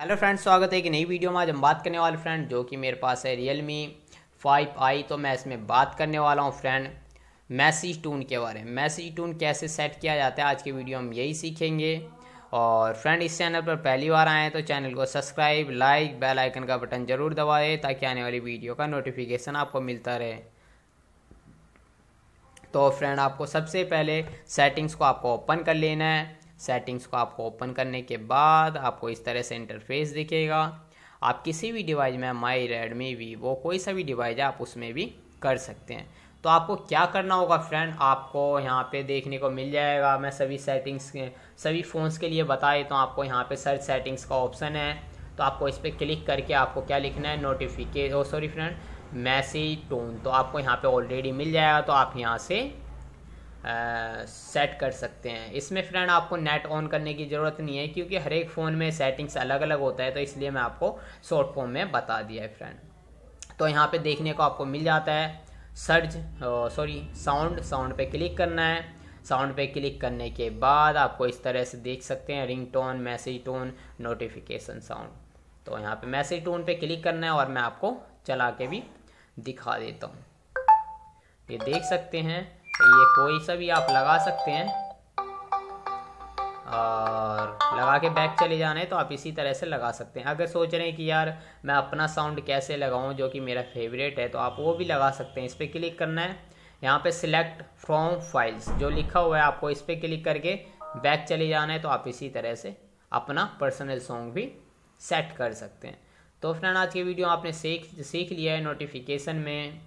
hello friends स्वागत है कि नई वीडियो में आज हम बात करने वाले फ्रेंड जो कि मेरे पास है रियल मी फाइव आई तो मैं इसमें बात करने वाला हूँ फ्रेंड मैसेज टून के बारे में मैसेज टून कैसे सेट किया जाता है आज की वीडियो हम यही सीखेंगे और फ्रेंड इस चैनल पर पहली बार आए हैं तो चैनल को सब्सक्राइब लाइक बेल आइकन का बटन ज़रूर दें ताकि आने वाली वीडियो का नोटिफिकेशन आपको मिलता रहे तो फ्रेंड आपको सबसे पहले सेटिंग्स को आपको ओपन कर लेना है सेटिंग्स को आपको ओपन करने के बाद आपको इस तरह से इंटरफेस दिखेगा आप किसी भी डिवाइस में माई रेडमी वीवो कोई सा भी डिवाइस है आप उसमें भी कर सकते हैं तो आपको क्या करना होगा फ्रेंड आपको यहाँ पे देखने को मिल जाएगा मैं सभी सेटिंग्स के सभी फ़ोन्स के लिए बता देता तो हूँ आपको यहाँ पे सर्च सेटिंग्स का ऑप्शन है तो आपको इस पर क्लिक करके आपको क्या लिखना है notification sorry friend message tone तो आपको यहाँ पे ऑलरेडी मिल जाएगा तो आप यहाँ से सेट कर सकते हैं इसमें फ्रेंड आपको नेट ऑन करने की ज़रूरत नहीं है क्योंकि हर एक फ़ोन में सेटिंग्स अलग अलग होता है तो इसलिए मैं आपको शॉर्ट फॉर्म में बता दिया है फ्रेंड तो यहाँ पे देखने को आपको मिल जाता है सर्च सॉरी साउंड साउंड पे क्लिक करना है साउंड पे क्लिक करने के बाद आपको इस तरह से देख सकते हैं ring tone message tone notification sound तो यहाँ पे मैसेज टोन पे क्लिक करना है और मैं आपको चला के भी दिखा देता हूँ ये देख सकते हैं तो ये कोई सा भी आप लगा सकते हैं और लगा के बैक चले जाना है तो आप इसी तरह से लगा सकते हैं अगर सोच रहे हैं कि यार मैं अपना साउंड कैसे लगाऊं जो कि मेरा फेवरेट है तो आप वो भी लगा सकते हैं इस पर क्लिक करना है यहाँ पे सिलेक्ट फ्रॉम फाइल्स जो लिखा हुआ है आपको इस पर क्लिक करके बैक चले जाना है तो आप इसी तरह से अपना पर्सनल सॉन्ग भी सेट कर सकते हैं तो फ्रेंड आज की वीडियो आपने सीख सीख लिया है नोटिफिकेशन में